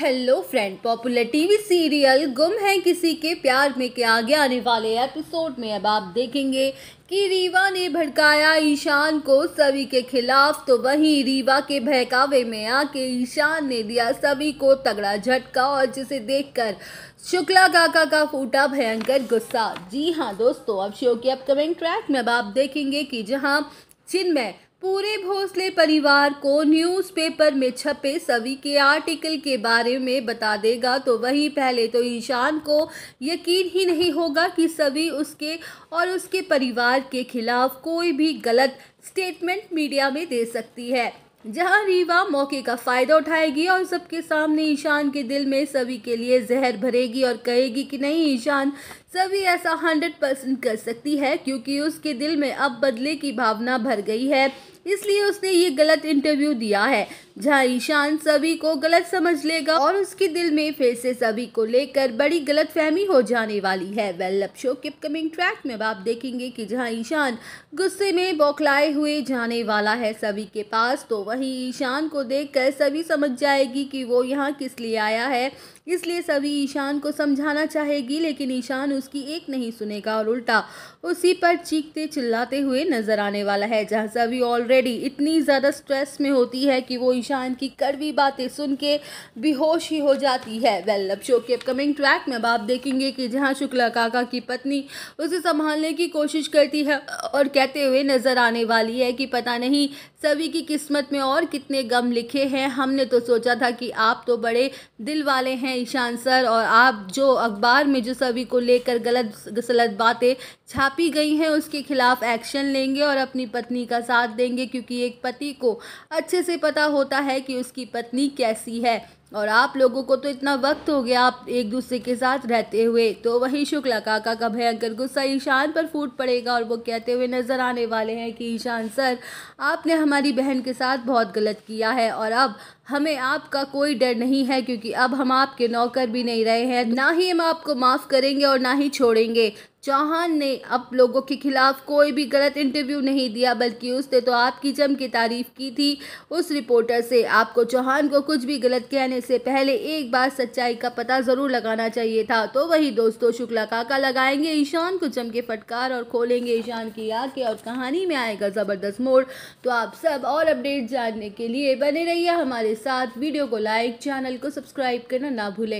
hello friend popular TV serial Ghum Hai किसी के प्यार में के आगे आने वाले एपिसोड में अब आप देखेंगे कि रीवा ने भड़काया ईशान को सभी के खिलाफ तो वहीं रीवा के बहकावे में आके ईशान ने दिया सभी को तगड़ा झटका और जिसे देखकर शुक्ला काका का फूटा भयंकर गुस्सा जी हाँ दोस्तों अब शो के अपकमिंग ट्रैक में अब आप देखेंगे कि जहाँ जिनमें पूरे भोसले परिवार को न्यूज़पेपर में छपे सभी के आर्टिकल के बारे में बता देगा तो वही पहले तो ईशान को यकीन ही नहीं होगा कि सभी उसके और उसके परिवार के खिलाफ कोई भी गलत स्टेटमेंट मीडिया में दे सकती है जहां रीवा मौके का फ़ायदा उठाएगी और सबके सामने ईशान के दिल में सभी के लिए जहर भरेगी और कहेगी कि नहीं ईशान सभी ऐसा हंड्रेड परसेंट कर सकती है क्योंकि उसके दिल में अब बदले की भावना भर गई है इसलिए उसने ये गलत इंटरव्यू दिया है जहाँ ईशान सभी को गलत समझ लेगा और उसके दिल में फिर से सभी को लेकर बड़ी गलत फहमी हो जाने वाली है वेल लव शो के अपकमिंग ट्रैक में आप देखेंगे कि जहाँ ईशान गुस्से में बौखलाए हुए जाने वाला है सभी के पास तो वहीं ईशान को देखकर सभी समझ जाएगी कि वो यहाँ किस लिए आया है इसलिए सभी ईशान को समझाना चाहेगी लेकिन ईशान उसकी एक नहीं सुनेगा और उल्टा उसी पर चीखते चिल्लाते हुए नजर आने वाला है जहाँ सभी ऑलरेडी ऑलरेडी इतनी ज़्यादा स्ट्रेस में होती है कि वो ईशान की कड़वी बातें सुन के बेहोश ही हो जाती है वेल अब शो के अपकमिंग ट्रैक में अब आप देखेंगे कि जहाँ शुक्ला काका की पत्नी उसे संभालने की कोशिश करती है और कहते हुए नज़र आने वाली है कि पता नहीं सभी की किस्मत में और कितने गम लिखे हैं हमने तो सोचा था कि आप तो बड़े दिल वाले हैं ईशान सर और आप जो अखबार में जो सभी को लेकर गलत गलत बातें छापी गई हैं उसके खिलाफ एक्शन लेंगे और अपनी पत्नी का साथ देंगे क्योंकि एक पति को अच्छे से पता होता है कि उसकी पत्नी कैसी है और आप लोगों को तो इतना वक्त हो गया आप एक दूसरे के साथ रहते हुए तो वहीं शुक्ला काका का भयंकर गुस्सा ईशान पर फूट पड़ेगा और वो कहते हुए नज़र आने वाले हैं कि ईशान सर आपने हमारी बहन के साथ बहुत गलत किया है और अब हमें आपका कोई डर नहीं है क्योंकि अब हम आपके नौकर भी नहीं रहे हैं ना ही हम आपको माफ़ करेंगे और ना ही छोड़ेंगे चौहान ने अब लोगों के खिलाफ कोई भी गलत इंटरव्यू नहीं दिया बल्कि उसने तो आपकी जम की तारीफ की थी उस रिपोर्टर से आपको चौहान को कुछ भी गलत कहने से पहले एक बार सच्चाई का पता ज़रूर लगाना चाहिए था तो वही दोस्तों शुक्ला काका लगाएंगे ईशान को जम के फटकार और खोलेंगे ईशान की आँखें और कहानी में आएगा ज़बरदस्त मोड़ तो आप सब और अपडेट जानने के लिए बने रहिए हमारे साथ वीडियो को लाइक चैनल को सब्सक्राइब करना ना भूलें